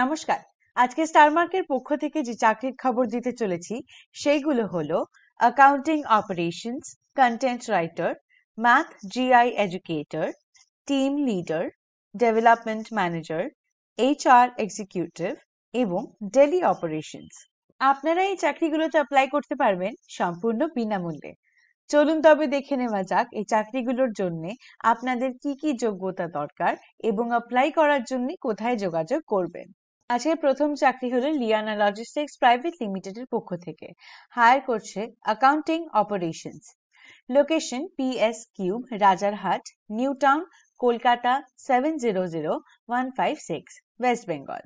নমস্কার আজকে স্টার মার্কের পক্ষ থেকে যে চাকরির খবর দিতে চলেছি সেইগুলো হলো accounting operations content writer math জিআই educator team leader development manager HR executive এবং ডেলি অপারেশনস আপনারা এই চাকরিগুলোতে অ্যাপ্লাই করতে পারবেন সম্পূর্ণ বিনামূল্যে চলুন তবে দেখে নেওয়া যাক এই চাকরিগুলোর জন্য আপনাদের কি কি যোগ্যতা দরকার এবং অ্যাপ্লাই করার জন্য কোথায় যোগাযোগ করবেন আজকের প্রথম চাকরি হলো লিয়ানা লজিস্টিক্স প্রাইভেট লিমিটেডের পক্ষ থেকে হায়ার করছে accounting operations location PS cube Rajarhat new town Kolkata seven zero zero one five six West Bengal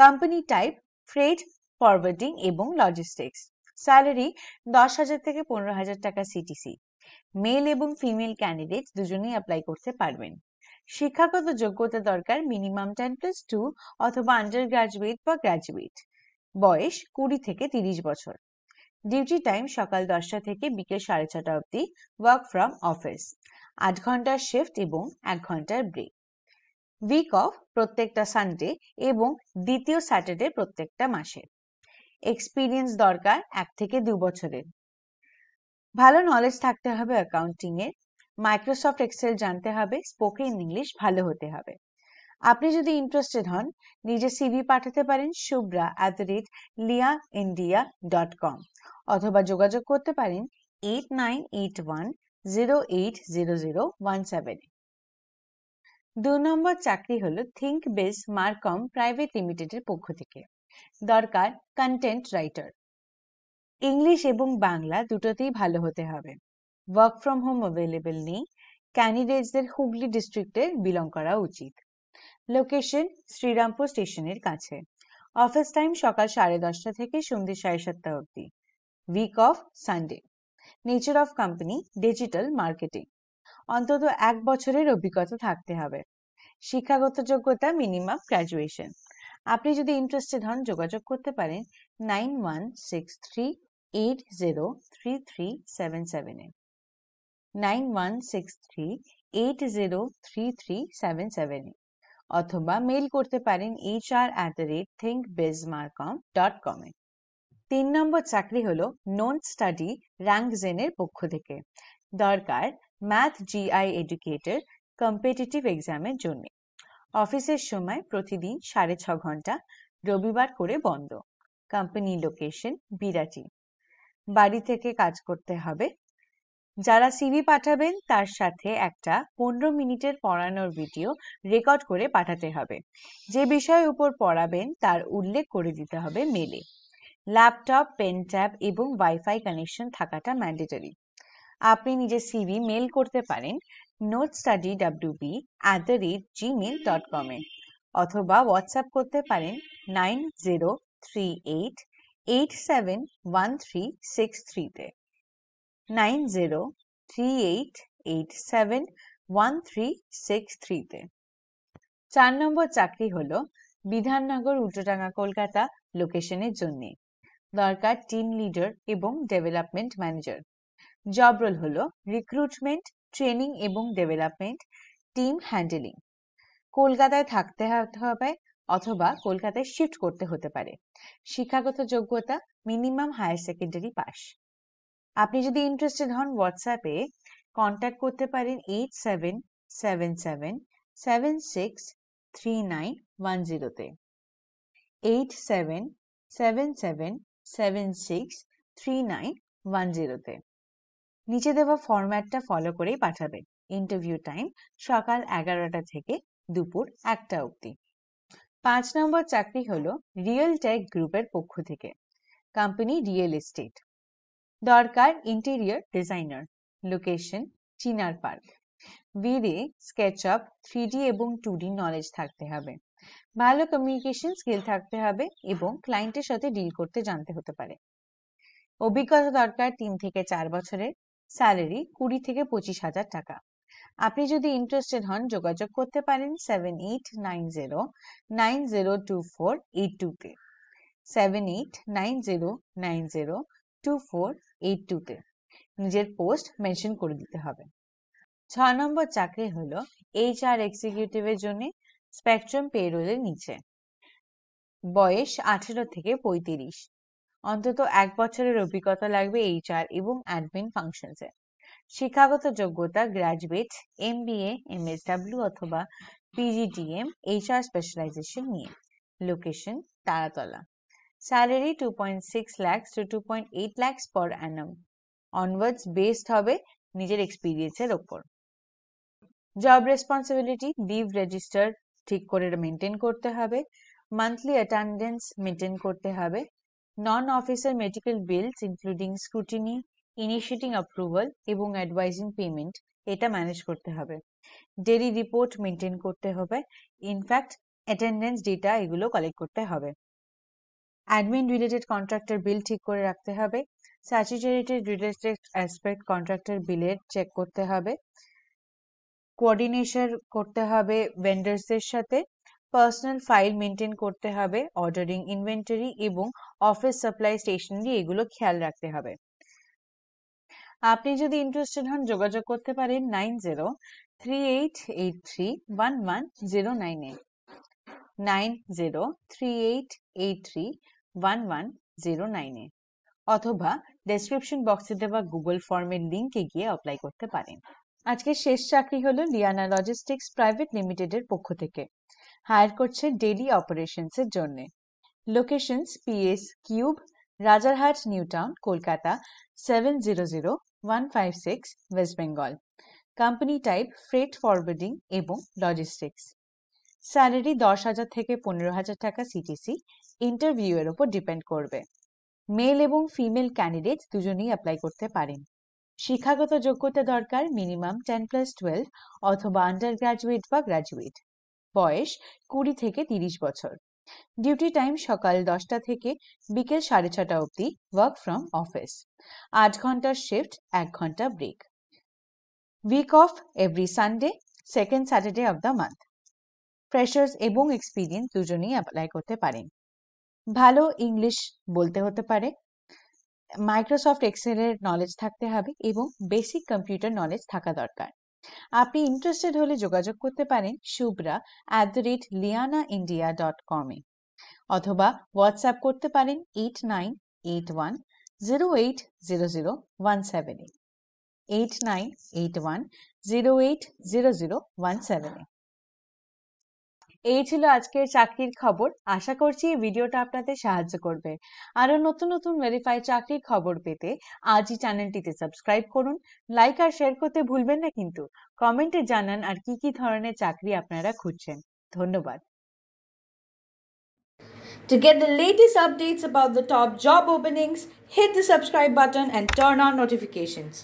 company type freight forwarding এবং লজিস্টিক্স স্যালারি দশ হাজার থেকে পনেরো হাজার টাকা সিটিসি মেল এবং ফিমেল ক্যান্ডিডেট দুজনেই অ্যাপ্লাই করতে পারবেন শিক্ষাগত যোগ্যতা দরকার মিনিমাম টেন প্লাস টু অথবা আন্ডার গ্রাজুয়েট বা গ্রাজুয়েট বয়স কুড়ি থেকে তিরিশ বছর ডিউটি টাইম সকাল দশটা থেকে বিকেল সাড়ে ছটা অবধি ওয়ার্ক ফ্রম অফিস আট ঘন্টার শিফট এবং এক ঘন্টার ব্রেক উইক অফ প্রত্যেকটা সানডে এবং দ্বিতীয় স্যাটারডে প্রত্যেকটা মাসে এক্সপিরিয়েন্স দরকার এক থেকে দু বছরের ভালো নলেজ থাকতে হবে অ্যাকাউন্টিং এর মাইক্রোসফট এক্সেল জানতে হবে স্পোকেন ইংলিশ ভালো হতে হবে আপনি যদি ইন্টারেস্টেড হন নিজে সিভি পাঠাতে পারেন শুভ্রা অ্যাট দ্য রেট লিয়া ইন্ডিয়া ডট কম অথবা যোগাযোগ করতে পারেন eight nine eight one zero eight zero zero one seven দু নম্বর চাকরি হল থিঙ্ক বেস মার্কম প্রাইভেট লিমিটেডের পক্ষ থেকে দরকার কন্টেন্ট রাইটার ইংলিশ এবং বাংলা দুটোতেই ভালো হতে হবে ওয়ার্ক ফ্রম হোম অ্যাভেলেবেল নেই ক্যান্ডিডেটসদের হুগলি ডিস্ট্রিক্টে বিলং করা উচিত লোকেশন শ্রীরামপুর স্টেশনের কাছে অফিস টাইম সকাল সাড়ে দশটা থেকে সন্ধ্যে সাড়ে সাতটা অবধি week off Sunday nature of company digital marketing অন্তত এক বছরের অভিজ্ঞতা থাকতে হবে শিক্ষাগত যোগ্যতা মিনিমাম গ্র্যাজুয়েশন আপনি যদি ইন্টারেস্টেড হন যোগাযোগ করতে পারেন nine one six three eight zero three three seven seven এ অথবা মেল করতে পারেন H R at the rate think dot কমে তিন নম্বর চাকরি হলো নন স্টাডি র্যাঙ্ক জেনের পক্ষ থেকে দরকার ম্যাথ জিআই এডুকেটর কম্পিটিটিভ এক্সামের জন্য অফিসের সময় প্রতিদিন সাড়ে ছ ঘন্টা রবিবার করে বন্ধ কোম্পানি লোকেশন বিরাটি বাড়ি থেকে কাজ করতে হবে যারা সিভি পাঠাবেন তার সাথে একটা পনেরো মিনিটের পড়ানোর ভিডিও রেকর্ড করে পাঠাতে হবে যে বিষয়ের উপর পড়াবেন তার উল্লেখ করে দিতে হবে মেলে ল্যাপটপ পেন ট্যাব এবং ওয়াইফাই কানেকশন থাকাটা ম্যান্ডেটরি আপনি নিজে সিভি মেল করতে পারেন note study W B at the rate Gmail dot কমে অথবা হোয়াটসঅ্যাপ করতে পারেন nine zero three eight eight seven one three six থ্রিতে nine zero three eight eight seven one three six থ্রিতে চার নম্বর চাকরি হলো বিধাননগর উল্টোডাঙ্গা কলকাতা লোকেশনের জন্য দরকার টিম লিডার এবং ডেভেলপমেন্ট ম্যানেজার জব রোল হলো রিক্রুটমেন্ট ট্রেনিং এবং ডেভেলপমেন্ট টিম হ্যান্ডেলিং কলকাতায় থাকতে হবে অথবা কলকাতায় শিফট করতে হতে পারে শিক্ষাগত যোগ্যতা মিনিমাম হায়ার সেকেন্ডারি পাস আপনি যদি ইন্টারেস্টেড হন হোয়াটসঅ্যাপে কন্ট্যাক্ট করতে পারেন eight seven seven seven seven six three nine one জিরোতে eight seven seven seven seven six three nine one জিরোতে নিচে দেওয়া ফরম্যাটটা ফলো করেই পাঠাবেন ইন্টারভিউ টাইম সকাল এগারোটা থেকে দুপুর একটা অবধি পাঁচ নম্বর চাকরি হল রিয়েল টেক গ্রুপের পক্ষ থেকে কোম্পানি রিয়েল এস্টেট দরকার interior designer location Chinar park বিডে স্কেচ আপ থ্রিডি এবং ডি নলেজ থাকতে হবে ভালো কমিউনিকেশন স্কিল থাকতে হবে এবং ক্লায়েন্টের সাথে ডিল করতে জানতে হতে পারে অভিজ্ঞতা দরকার তিন থেকে চার বছরের স্যালারি কুড়ি থেকে পঁচিশ হাজার টাকা আপনি যদি ইন্টারেস্টেড হন যোগাযোগ করতে পারেন seven eight nine zero nine zero two four eight টুতে seven eight nine zero nine zero two four নিজের পোস্ট মেনশন করে দিতে হবে ছয় নম্বর চাকরি হলো এইচ আর এক্সিকিউটিভের জন্য স্পেকট্রাম পেরোলের নিচে বয়স আঠেরো থেকে পঁয়ত্রিশ অন্তত এক বছরের অভিজ্ঞতা লাগবে এইচআর এবং অ্যাডমিন ফাংশনসে শিক্ষাগত যোগ্যতা graduate M B M S W অথবা পিজিডিএম এইচআর স্পেশালাইজেশন নিয়ে location Taratala salary two point six salary two two point eight lakhs পর অ্যানাম অনওয়ার্ডস বেসড হবে নিজের এক্সপিরিয়েন্সের ওপর জব রেসপন্সিবিলিটি লিভ register ঠিক করে মেনটেন করতে হবে মান্থলি attendance মেনটেন করতে হবে non officer medical bills including scrutiny initiating approval এবং অ্যাডভাইজিং পেমেন্ট এটা ম্যানেজ করতে হবে ডেলি রিপোর্ট মেনটেন করতে হবে ইনফ্যাক্ট অ্যাটেন্ডেন্স ডেটা এগুলো কালেক্ট করতে হবে অ্যাডমিন রিলেটেড কন্ট্রাক্টের বিল ঠিক করে রাখতে হবে স্যাচুরেটেড রিলেটেড অ্যাসপেক্ট কন্ট্রাক্টের বিলের চেক করতে হবে কোঅর্ডিনেশন করতে হবে ভেন্ডার্সের সাথে পার্সোনাল ফাইল মেনটেন করতে হবে অর্ডারিং ইনভেন্টারি এবং অফিস সাপ্লাই স্টেশনারি এগুলো খেয়াল রাখতে হবে আপনি যদি ইন্টারেস্টেড হন যোগাযোগ করতে পারেন nine zero three eight eight three one one zero nine eight nine zero three eight eight three one one zero নাইনে অথবা ডেসক্রিপশন বক্সে দেওয়া গুগল ফর্মের লিঙ্কে গিয়ে অ্যাপ্লাই করতে পারেন আজকে শেষ চাকরি হলো লিয়ানা লজিস্টিক্স প্রাইভেট লিমিটেডের পক্ষ থেকে হায়ার করছে ডেলি অপারেশনসের জন্য locations PS cube Rajarhat new town Kolkata seven zero zero one five six West Bengal company type freight forwarding এবং লজিস্টিক্স স্যালারি দশ হাজার থেকে পনেরো হাজার টাকা সিটিসি ইন্টারভিউ এর উপর ডিপেন্ড করবে মেল এবং ফিমেল ক্যান্ডিডেট দুজনেই অ্যাপ্লাই করতে পারেন শিক্ষাগত যোগ্যতা দরকার মিনিমাম টেন প্লাস টুয়েলভ অথবা আন্ডার গ্রাজুয়েট বা গ্রাজুয়েট বয়স কুড়ি থেকে তিরিশ বছর ডিউটি টাইম সকাল দশটা থেকে বিকেল সাড়ে ছটা অবধি ওয়ার্ক ফ্রম অফিস আট ঘন্টার শিফট এক ঘন্টা break week off every Sunday second Saturday of the month freshers এবং এক্সপিরিয়েন্স দুজনেই অ্যাপ্লাই করতে পারেন ভালো ইংলিশ বলতে হতে পারে মাইক্রোসফট এক্সেলের নলেজ থাকতে হবে এবং বেসিক কম্পিউটার নলেজ থাকা দরকার আপনি ইন্টারেস্টেড হলে যোগাযোগ করতে পারেন শুভ্রা অ্যাট দ্য রেট লিয়ানা ইন্ডিয়া ডট কমে অথবা হোয়াটসঅ্যাপ করতে পারেন eight nine eight one zero eight zero zero one seven eight nine eight one zero eight zero zero one seven এই ছিল আজকের চাকরির খবর আশা করছি এই ভিডিওটা আপনাদের সাহায্য করবে আরো নতুন নতুন ভেরিফাইড চাকরির খবর পেতে আজই চ্যানেলটিতে সাবস্ক্রাইব করুন লাইক আর শেয়ার করতে ভুলবেন না কিন্তু কমেন্টে জানান আর কি কি ধরনের চাকরি আপনারা খুঁজছেন ধন্যবাদ To get the latest updates about the top job openings, hit the subscribe button and turn on notifications.